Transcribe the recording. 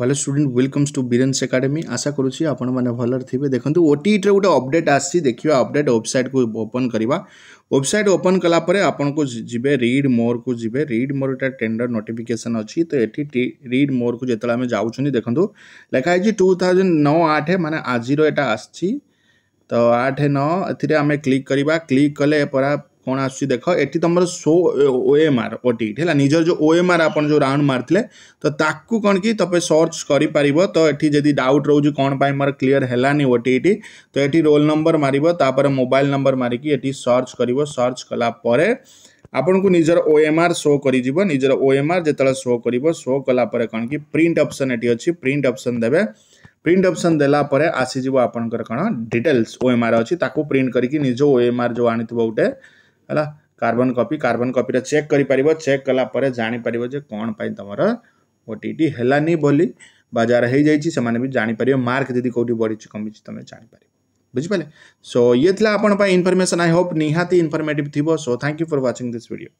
hello student welcomes to Biren's academy आशा करुच्ची ଆପଣମାନେ ଭଲରେ ଥିବେ ଦେଖନ୍ତୁ ଓଟିଇଟିର ଗୋଟେ ଅପଡେଟ୍ ଆସିଛି ଦେଖିବା ଅପଡେଟ୍ ୱେବସାଇଟ୍କୁ ଓପନ୍ କରିବା ୱେବସାଇଟ୍ ଓପନ୍ କଲା ପରେ ଆପଣଙ୍କୁ ଯିବେ ରିଡ୍ ମୋର୍କୁ ଯିବେ ରିଡ୍ ମୋର୍ ଏଇଟା ଟେଣ୍ଡର ନୋଟିଫିକେସନ୍ ଅଛି ତ ଏଠି ରିଡ୍ ମୋର୍କୁ ଯେତେବେଳେ ଆମେ ଯାଉଛନ୍ତି ଦେଖନ୍ତୁ ଲେଖା ହେଇଛି ଟୁ ଥାଉଜେଣ୍ଡ ନଅ ଆଠ ମାନେ ଆଜିର ଏଇଟା ଆସିଛି ତ ଆଠ ନଅ ଏଥିରେ ଆମେ କ୍ଲିକ୍ କରିବା କ୍ଲିକ୍ କଲେ ପରା କ'ଣ ଆସୁଛି ଦେଖ ଏଠି ତୁମର ସୋ ଓ ଏମ୍ ଆର୍ ଓ ଟି ହେଲା ନିଜର ଯେଉଁ ଓ ଏମ୍ ଆର୍ ଆପଣ ଯେଉଁ ରାଉଣ୍ଡ ମାରିଥିଲେ ତ ତାକୁ କ'ଣ କି ତୁମେ ସର୍ଚ୍ଚ କରିପାରିବ ତ ଏଠି ଯଦି ଡାଉଟ୍ ରହୁଛି କ'ଣ ପାଇଁ ମୋର କ୍ଲିଅର ହେଲାନି ଓ ଟି ଟି ତ ଏଠି ରୋଲ୍ ନମ୍ବର ମାରିବ ତାପରେ ମୋବାଇଲ ନମ୍ବର ମାରିକି ଏଠି ସର୍ଚ୍ଚ କରିବ ସର୍ଚ୍ଚ କଲା ପରେ ଆପଣଙ୍କୁ ନିଜର ଓ ଏମ୍ ଆର୍ ଶୋ କରିଯିବ ନିଜର ଓ ଏମ୍ ଆର୍ ଯେତେବେଳେ ଶୋ କରିବ ଶୋ କଲା ପରେ କ'ଣ କି ପ୍ରିଣ୍ଟ ଅପସନ୍ ଏଠି ଅଛି ପ୍ରିଣ୍ଟ ଅପସନ୍ ଦେବେ ପ୍ରିଣ୍ଟ ଅପସନ୍ ଦେଲା ପରେ ଆସିଯିବ ଆପଣଙ୍କର କ'ଣ ଡିଟେଲ୍ସ ଓ ଏମ୍ ଆର୍ ଅଛି ତାକୁ ପ୍ରିଣ୍ଟ କରିକି ନିଜ ଓ ଏମ୍ ଆର୍ ଯେଉଁ ଆଣିଥିବ ଗୋଟେ ହେଲା କାର୍ବନ୍ କପି କାର୍ବନ୍ କପିରେ ଚେକ୍ କରିପାରିବ ଚେକ୍ କଲା ପରେ ଜାଣିପାରିବ ଯେ କ'ଣ ପାଇଁ ତୁମର ଓ ଟି ଟି ହେଲାନି ବୋଲି ବା ଯାହାର ହେଇଯାଇଛି ସେମାନେ ବି ଜାଣିପାରିବେ ମାର୍କ ଯଦି କେଉଁଠି ବଢ଼ିଛି କମିଛି ତୁମେ ଜାଣିପାରିବ ବୁଝିପାରିଲେ ସୋ ଇଏ ଥିଲା ଆପଣଙ୍କ ପାଇଁ ଇନଫର୍ମେସନ୍ ଆଇ ହୋପ୍ ନିହାତି ଇନଫର୍ମେଟିଭ୍ ଥିବ so thank you for watching this video